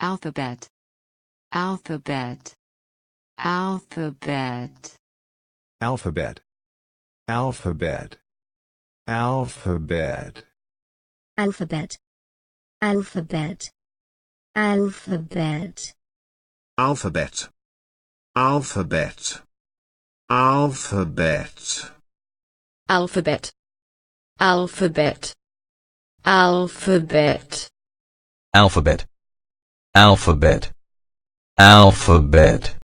alphabet alphabet alphabet alphabet alphabet alphabet alphabet alphabet alphabet alphabet alphabet alphabet alphabet alphabet alphabet alphabet alphabet alphabet